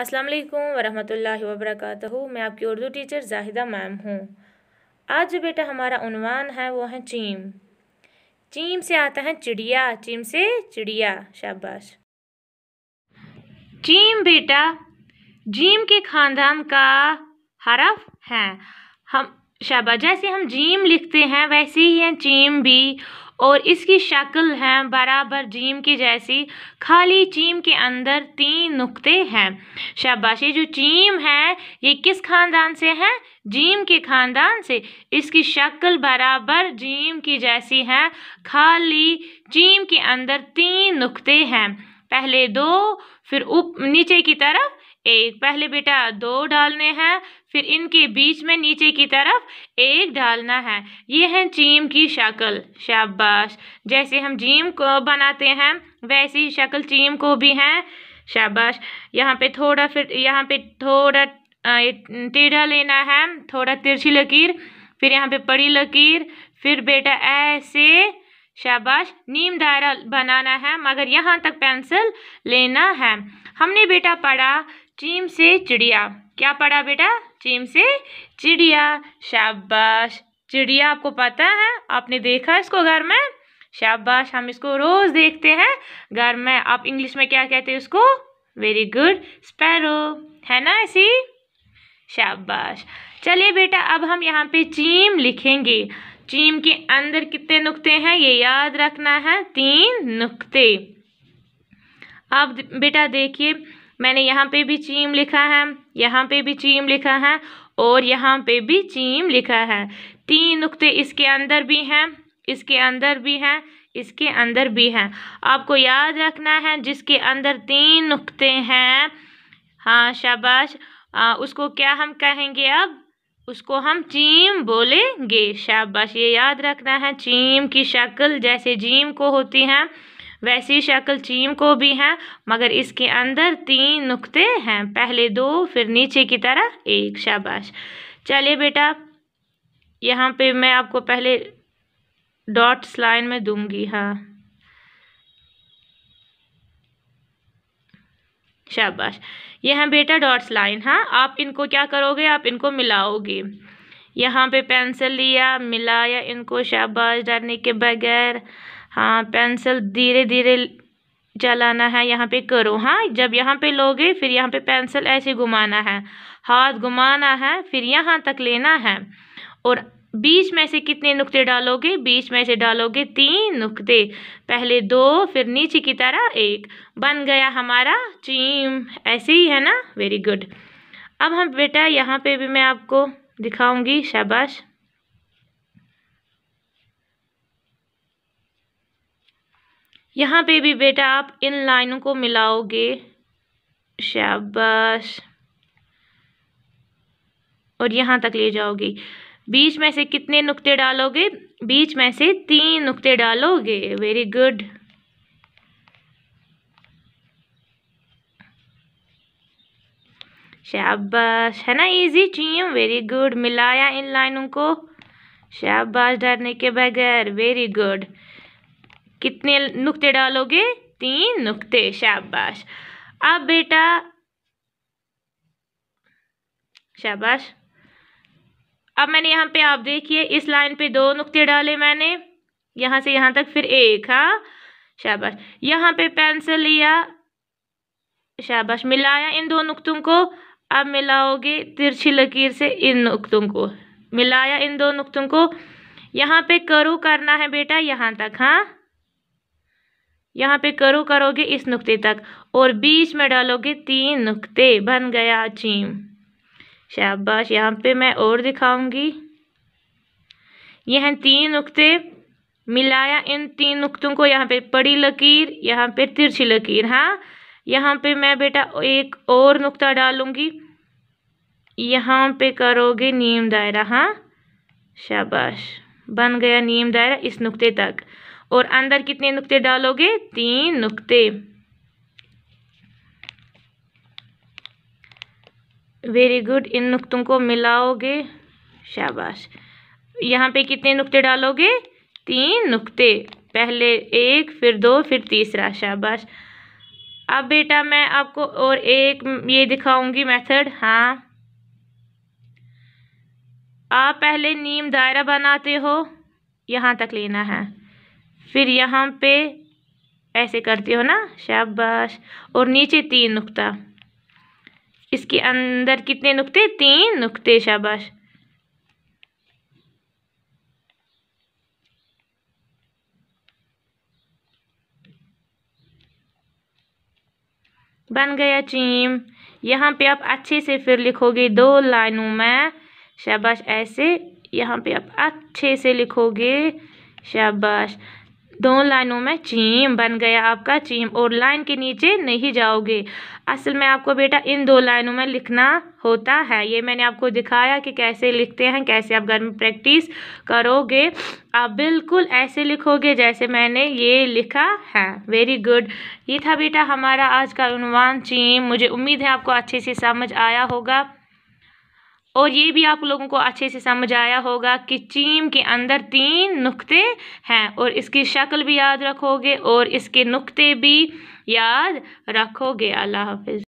अस्सलाम वालेकुम वरहमतुल्लाहि वबरकatuह मैं आपकी उर्दू टीचर जाहिदा मैम हूँ आज जो बेटा हमारा उनवान है वो है चीम चीम से आता है चिड़िया चीम से चिड़िया शाबाश चीम बेटा जीम के खानदान का हरफ है हम शाबाश जैसे हम जीम लिखते हैं वैसे ही है चीम भी और इसकी शक्ल है बराबर जीम की जैसी खाली चीम के अंदर तीन नुक्ते हैं शाबाशी जो चीम है ये किस खानदान से है जीम के खानदान से इसकी शक्ल बराबर जीम की जैसी है खाली चीम के अंदर तीन नुक्ते हैं पहले दो फिर उप नीचे की तरफ एक पहले बेटा दो डालने हैं फिर इनके बीच में नीचे की तरफ एक डालना है ये है चीम की शक्ल शाबाश जैसे हम जीम को बनाते हैं वैसी ही शक्ल चीम को भी हैं शाबाश यहाँ पे थोड़ा फिर यहाँ पे थोड़ा टेढ़ा लेना है थोड़ा तिरछी लकीर फिर यहाँ पे पड़ी लकीर फिर बेटा ऐसे शाबाश नीम दायरा बनाना है मगर यहाँ तक पेंसिल लेना है हमने बेटा पढ़ा चीम से चिड़िया क्या पढ़ा बेटा चीम से चिड़िया शाबाश चिड़िया आपको पता है आपने देखा इसको घर में शाबाश हम इसको रोज़ देखते हैं घर में आप इंग्लिश में क्या कहते हैं उसको वेरी गुड स्पैरो है ना ऐसी शाबाश चलिए बेटा अब हम यहाँ पे चीम लिखेंगे चीम के अंदर कितने नुक्ते हैं ये याद रखना है तीन नुक्ते अब बेटा देखिए मैंने यहाँ पे भी चीम लिखा है यहाँ पे भी चीम लिखा है और यहाँ पे भी चीम लिखा है तीन नुक्ते इसके अंदर भी हैं इसके अंदर भी हैं इसके अंदर भी हैं आपको याद रखना है जिसके अंदर तीन नुक्ते हैं हाँ शाबाश आ, उसको क्या हम कहेंगे अब उसको हम चीम बोलेंगे शाबाश ये याद रखना है चीम की शक्ल जैसे जीम को होती है वैसी शक्ल चीम को भी है मगर इसके अंदर तीन नुक्ते हैं पहले दो फिर नीचे की तरह एक शाबाश चलिए बेटा यहाँ पे मैं आपको पहले डॉट्स लाइन में दूंगी हाँ शाबाश यह है बेटा डॉट्स लाइन हाँ आप इनको क्या करोगे आप इनको मिलाओगे यहाँ पे पेंसिल लिया मिलाया इनको शाबाश डरने के बगैर हाँ पेंसिल धीरे धीरे चलाना है यहाँ पे करो हाँ जब यहाँ पे लोगे फिर यहाँ पे पेंसिल ऐसे घुमाना है हाथ घुमाना है फिर यहाँ तक लेना है और बीच में से कितने नुक्ते डालोगे बीच में से डालोगे तीन नुक्ते पहले दो फिर नीचे की तरह एक बन गया हमारा चीम ऐसे ही है ना वेरी गुड अब हम बेटा यहाँ पे भी मैं आपको दिखाऊंगी शाबाश यहाँ पे भी बेटा आप इन लाइनों को मिलाओगे शाबाश और यहाँ तक ले जाओगे बीच में से कितने नुक्ते डालोगे बीच में से तीन नुक्ते डालोगे वेरी गुड शाबाश है ना इजी चीम वेरी गुड मिलाया इन लाइनों को शाबाश डरने के बगैर वेरी गुड कितने नुक्ते डालोगे तीन नुक्ते शाबाश अब बेटा शाबाश अब मैंने यहाँ पे आप देखिए इस लाइन पे दो नुक्ते डाले मैंने यहाँ से यहाँ तक फिर एक हाँ शाबाश यहाँ पे पेंसिल लिया शाबाश मिलाया इन दो नुक्तों को अब मिलाओगे तिरछी लकीर से इन नुक्तों को मिलाया इन दो नुक्तों को यहाँ पे करू करना है बेटा यहाँ तक हाँ यहाँ पे करो करोगे इस नुक्ते तक और बीच में डालोगे तीन नुक्ते बन गया अचीम शाबाश यहाँ पे मैं और दिखाऊंगी यह तीन नुक्ते मिलाया इन तीन नुक्तों को यहाँ पे पड़ी लकीर यहाँ पे तिरछी लकीर हाँ यहाँ पे मैं बेटा एक और नुक्ता डालूंगी यहाँ पे करोगे नीम दायरा हाँ शाबाश बन गया नीम दायरा इस नुक्ते तक और अंदर कितने नुक्ते डालोगे तीन नुक्ते वेरी गुड इन नुक्तों को मिलाओगे शाबाश यहाँ पे कितने नुक्ते डालोगे तीन नुक्ते पहले एक फिर दो फिर तीसरा शाबाश अब बेटा मैं आपको और एक ये दिखाऊंगी मेथड हाँ आप पहले नीम दायरा बनाते हो यहाँ तक लेना है फिर यहाँ पे ऐसे करती हो ना शाबाश और नीचे तीन नुक्ता इसके अंदर कितने नुक्ते तीन नुक्ते शाबाश बन गया चीम यहाँ पे आप अच्छे से फिर लिखोगे दो लाइनों में शाबाश ऐसे यहाँ पे आप अच्छे से लिखोगे शाबाश दोनों लाइनों में चीम बन गया आपका चीम और लाइन के नीचे नहीं जाओगे असल में आपको बेटा इन दो लाइनों में लिखना होता है ये मैंने आपको दिखाया कि कैसे लिखते हैं कैसे आप घर में प्रैक्टिस करोगे आप बिल्कुल ऐसे लिखोगे जैसे मैंने ये लिखा है वेरी गुड ये था बेटा हमारा आज का अनुमान चीम मुझे उम्मीद है आपको अच्छे से समझ आया होगा और ये भी आप लोगों को अच्छे से समझ आया होगा कि चीम के अंदर तीन नुक्ते हैं और इसकी शक्ल भी याद रखोगे और इसके नुक्ते भी याद रखोगे अल्लाह हाफिज़